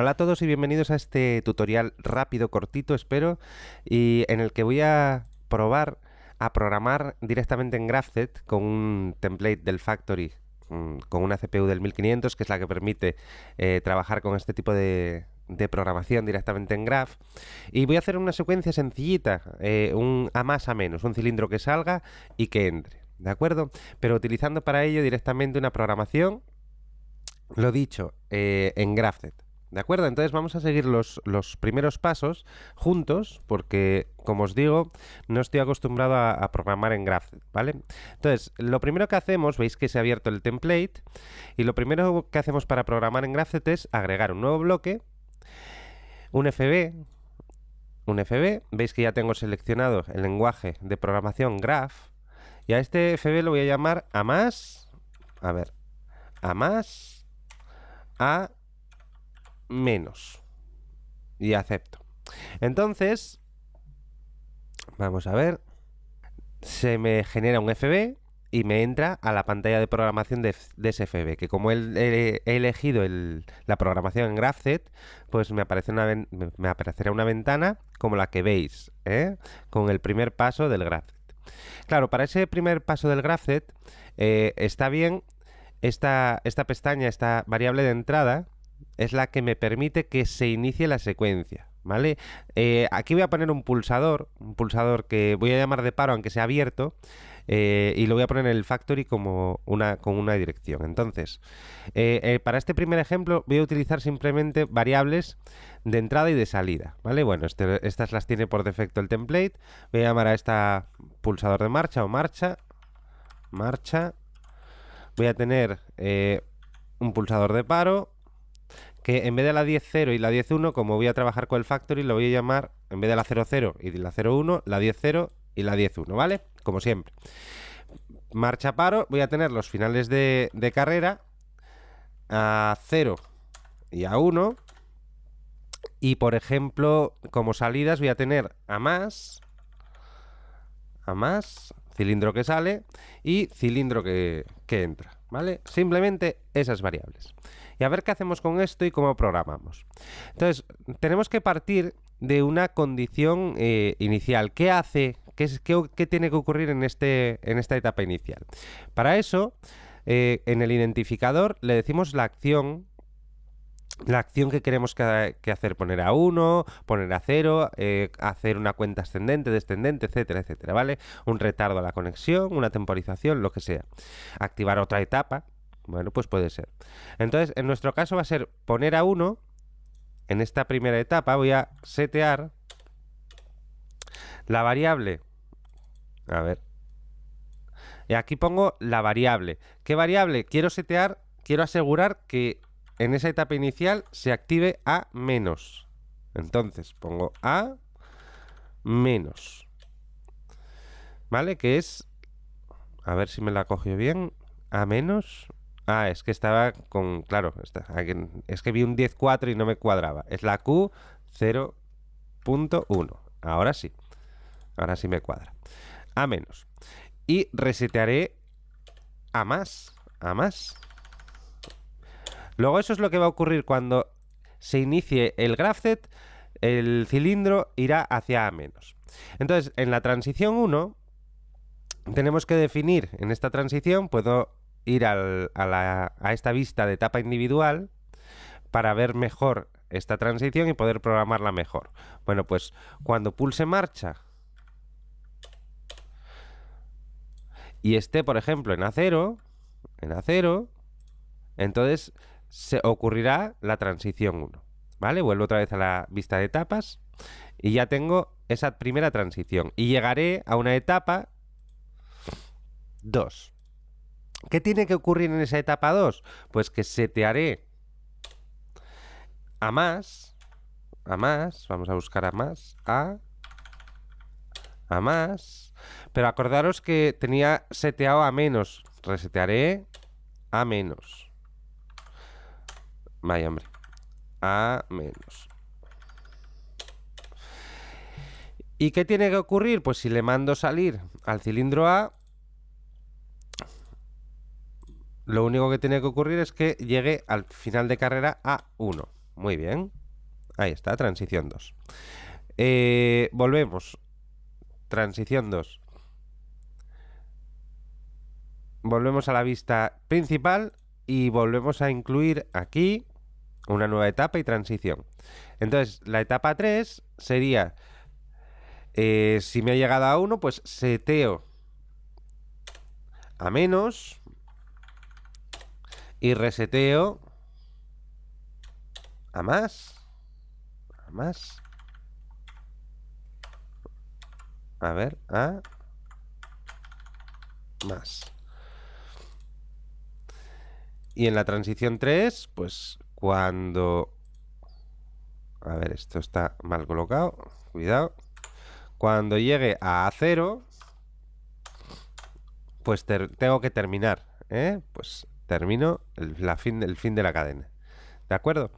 hola a todos y bienvenidos a este tutorial rápido, cortito, espero, y en el que voy a probar a programar directamente en GraphSet con un template del Factory mm, con una CPU del 1500, que es la que permite eh, trabajar con este tipo de, programación directamente en Graph. Y voy a hacer una secuencia sencillita, eh, un a más a menos, un cilindro que salga y que entre, ¿de acuerdo? Pero utilizando para ello directamente una programación, lo dicho, eh, en GraphSet. ¿De acuerdo? Entonces vamos a seguir los, los, primeros pasos juntos, porque, como os digo, no estoy acostumbrado a, programar en Graph, ¿vale? Entonces, lo primero que hacemos, veis que se ha abierto el template, y lo primero que hacemos para programar en Graph es agregar un nuevo bloque, un FB, un FB, veis que ya tengo seleccionado el lenguaje de programación Graph, y a este FB lo voy a llamar a más, a ver, a más, a menos. Y acepto. Entonces, vamos a ver. Se me genera un FB y me entra a la pantalla de programación de, ese FB, que como he, elegido la programación en Graphset pues me, aparece una, me aparecerá una ventana como la que veis, ¿eh? con el primer paso del Graphset Claro, para ese primer paso del Graphset eh, está bien esta, esta pestaña, esta variable de entrada, es la que me permite que se inicie la secuencia. ¿Vale? Eh, aquí voy a poner un pulsador, un pulsador que voy a llamar de paro aunque sea abierto, eh, y lo voy a poner en el factory como una, con una dirección. Entonces, eh, para este primer ejemplo voy a utilizar simplemente variables de entrada y de salida, ¿vale? Bueno, este, estas las tiene por defecto el template. Voy a llamar a esta pulsador de marcha o marcha, marcha. Voy a tener un pulsador de paro, que en vez de la 10.0 y la 10.1, como voy a trabajar con el factory, lo voy a llamar, en vez de la 0.0 y la 0.1, la 10.0 y la 10.1, ¿vale? Como siempre. Marcha paro, voy a tener los finales de, carrera a 0 y a 1. Y por ejemplo, como salidas voy a tener a más, a más, cilindro que sale y cilindro que entra, ¿vale? Simplemente esas variables y a ver qué hacemos con esto y cómo programamos. Entonces, tenemos que partir de una condición eh, inicial. ¿Qué hace? ¿Qué, tiene que ocurrir en, este, en esta etapa inicial? Para eso, eh, en el identificador le decimos la acción la acción que queremos que, hacer, poner a 1, poner a 0, eh, hacer una cuenta ascendente, descendente, etcétera, etcétera, ¿vale? Un retardo a la conexión, una temporización, lo que sea. Activar otra etapa, bueno, pues puede ser. Entonces, en nuestro caso va a ser poner a 1 en esta primera etapa. Voy a setear la variable. A ver. Y aquí pongo la variable. ¿Qué variable? Quiero setear, quiero asegurar que en esa etapa inicial se active a menos. Entonces, pongo a menos. ¿Vale? Que es... A ver si me la cogió bien. A menos... Ah, es que estaba con. Claro, está, es que vi un 10.4 y no me cuadraba. Es la Q0.1. Ahora sí. Ahora sí me cuadra. A menos. Y resetearé a más. A más. Luego, eso es lo que va a ocurrir cuando se inicie el set. El cilindro irá hacia A menos. Entonces, en la transición 1, tenemos que definir en esta transición, puedo ir a, a esta vista de etapa individual para ver mejor esta transición y poder programarla mejor. Bueno, pues cuando pulse marcha y esté, por ejemplo, en acero, en acero, entonces se ocurrirá la transición 1. ¿Vale? Vuelvo otra vez a la vista de etapas y ya tengo esa primera transición. Y llegaré a una etapa 2. ¿Qué tiene que ocurrir en esa etapa 2? Pues que setearé a más, a más, vamos a buscar a más, a, a más, pero acordaros que tenía seteado a menos, resetearé a menos. Vaya hombre, a menos. ¿Y qué tiene que ocurrir? Pues si le mando salir al cilindro A, lo único que tiene que ocurrir es que llegue al final de carrera a 1. Muy bien. Ahí está, transición 2. Eh, volvemos. Transición 2. Volvemos a la vista principal y volvemos a incluir aquí una nueva etapa y transición. Entonces, la etapa 3 sería, eh, si me ha llegado a 1, pues seteo a menos y reseteo a más. A más. A ver, a más. Y en la transición 3, pues cuando... A ver, esto está mal colocado. Cuidado. Cuando llegue a A0, pues tengo que terminar. ¿eh? Pues termino el, la fin, fin de la cadena. ¿De acuerdo?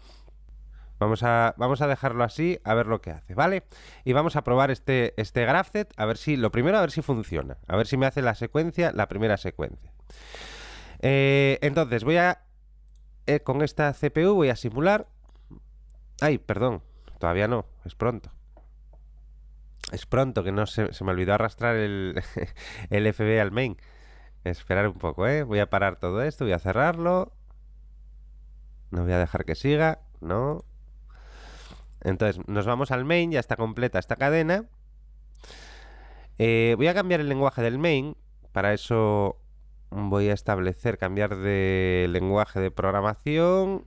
Vamos a, vamos a dejarlo así, a ver lo que hace, ¿vale? Y vamos a probar este, este GraphSet, a ver si, lo primero, a ver si funciona, a ver si me hace la secuencia, la primera secuencia. Eh, entonces, voy a, eh, con esta CPU voy a simular... Ay, perdón, todavía no, es pronto. Es pronto, que no se, me olvidó arrastrar el, el FB al main. Esperar un poco, ¿eh? Voy a parar todo esto, voy a cerrarlo. No voy a dejar que siga, ¿no? Entonces, nos vamos al main, ya está completa esta cadena. Eh, voy a cambiar el lenguaje del main. Para eso voy a establecer, cambiar de lenguaje de programación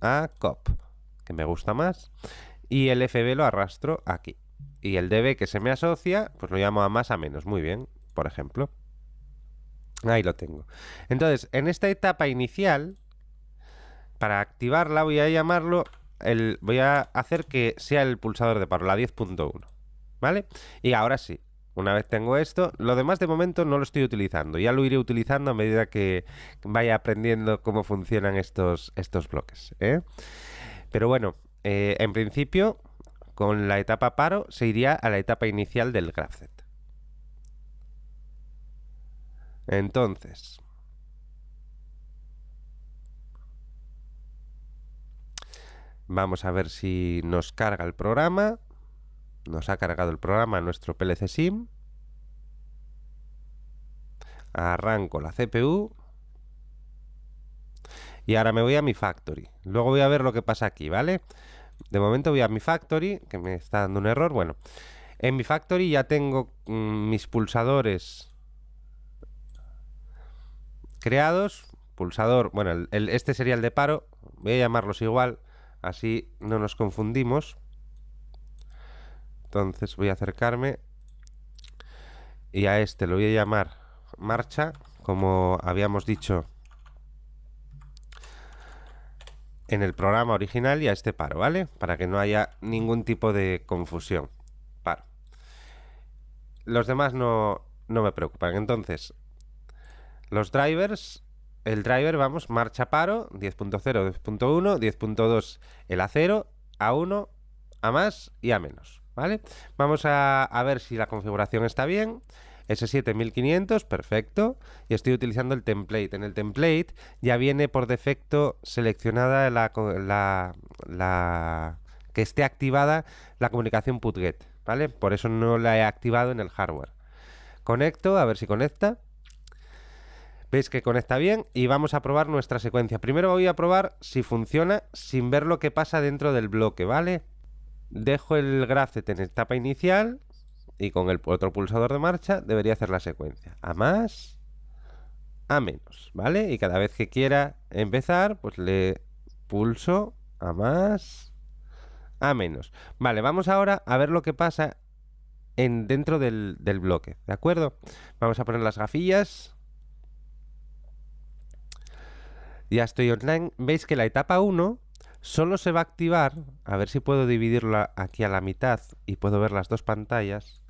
a COP, que me gusta más. Y el FB lo arrastro aquí. Y el DB que se me asocia, pues lo llamo a más a menos. Muy bien, por ejemplo. Ahí lo tengo. Entonces, en esta etapa inicial, para activarla voy a llamarlo, el, voy a hacer que sea el pulsador de paro, la 10.1. ¿Vale? Y ahora sí, una vez tengo esto, lo demás de momento no lo estoy utilizando. Ya lo iré utilizando a medida que vaya aprendiendo cómo funcionan estos, estos bloques. ¿eh? Pero bueno, eh, en principio, con la etapa paro se iría a la etapa inicial del graphset. Entonces, vamos a ver si nos carga el programa. Nos ha cargado el programa nuestro PLC SIM. Arranco la CPU. Y ahora me voy a mi factory. Luego voy a ver lo que pasa aquí, ¿vale? De momento voy a mi factory, que me está dando un error. Bueno, en mi factory ya tengo mm, mis pulsadores creados, pulsador, bueno, este sería el de paro, voy a llamarlos igual, así no nos confundimos. Entonces voy a acercarme y a este lo voy a llamar marcha, como habíamos dicho en el programa original y a este paro, ¿vale? Para que no haya ningún tipo de confusión. Paro. Los demás no, no me preocupan. Entonces, los drivers, el driver, vamos, marcha paro, 10.0, 10.1, 10.2, el a 0, a 1, a más y a menos, ¿vale? Vamos a, ver si la configuración está bien. S7500, perfecto. Y estoy utilizando el template. En el template ya viene por defecto seleccionada la, la, que esté activada la comunicación PutGet, ¿vale? Por eso no la he activado en el hardware. Conecto, a ver si conecta. Veis que conecta bien y vamos a probar nuestra secuencia. Primero voy a probar si funciona sin ver lo que pasa dentro del bloque, ¿vale? Dejo el grafete en etapa inicial y con el otro pulsador de marcha debería hacer la secuencia. A más, a menos, ¿vale? Y cada vez que quiera empezar, pues le pulso a más, a menos. Vale, vamos ahora a ver lo que pasa en, dentro del, del bloque, ¿de acuerdo? Vamos a poner las gafillas ya estoy online. Veis que la etapa 1 solo se va a activar, a ver si puedo dividirla aquí a la mitad y puedo ver las dos pantallas.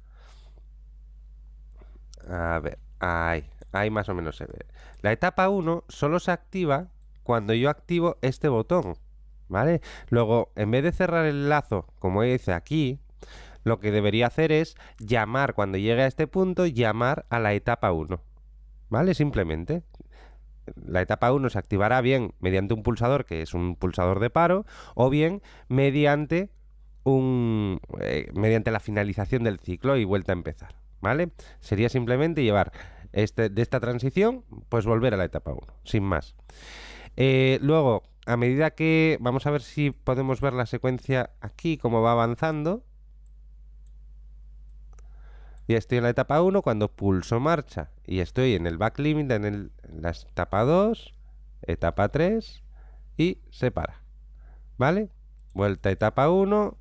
A ver, ahí, ahí más o menos se ve. La etapa 1 solo se activa cuando yo activo este botón, ¿vale? Luego, en vez de cerrar el lazo, como dice aquí, lo que debería hacer es llamar, cuando llegue a este punto, llamar a la etapa 1. ¿Vale? Simplemente la etapa 1 se activará bien mediante un pulsador, que es un pulsador de paro, o bien mediante un eh, mediante la finalización del ciclo y vuelta a empezar. ¿Vale? Sería simplemente llevar este, de esta transición, pues volver a la etapa 1, sin más. Eh, luego, a medida que. Vamos a ver si podemos ver la secuencia aquí, cómo va avanzando y estoy en la etapa 1 cuando pulso marcha y estoy en el back limit en, la etapa 2, etapa 3 y se para. ¿Vale? Vuelta etapa 1,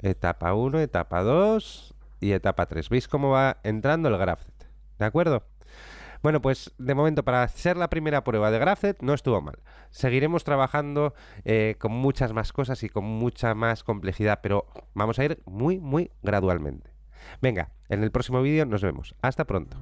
etapa 1, etapa 2 y etapa 3. ¿Veis cómo va entrando el graphet? ¿De acuerdo? Bueno, pues de momento para hacer la primera prueba de graphet no estuvo mal. Seguiremos trabajando eh, con muchas más cosas y con mucha más complejidad, pero vamos a ir muy, muy gradualmente. Venga, en el próximo vídeo nos vemos. Hasta pronto.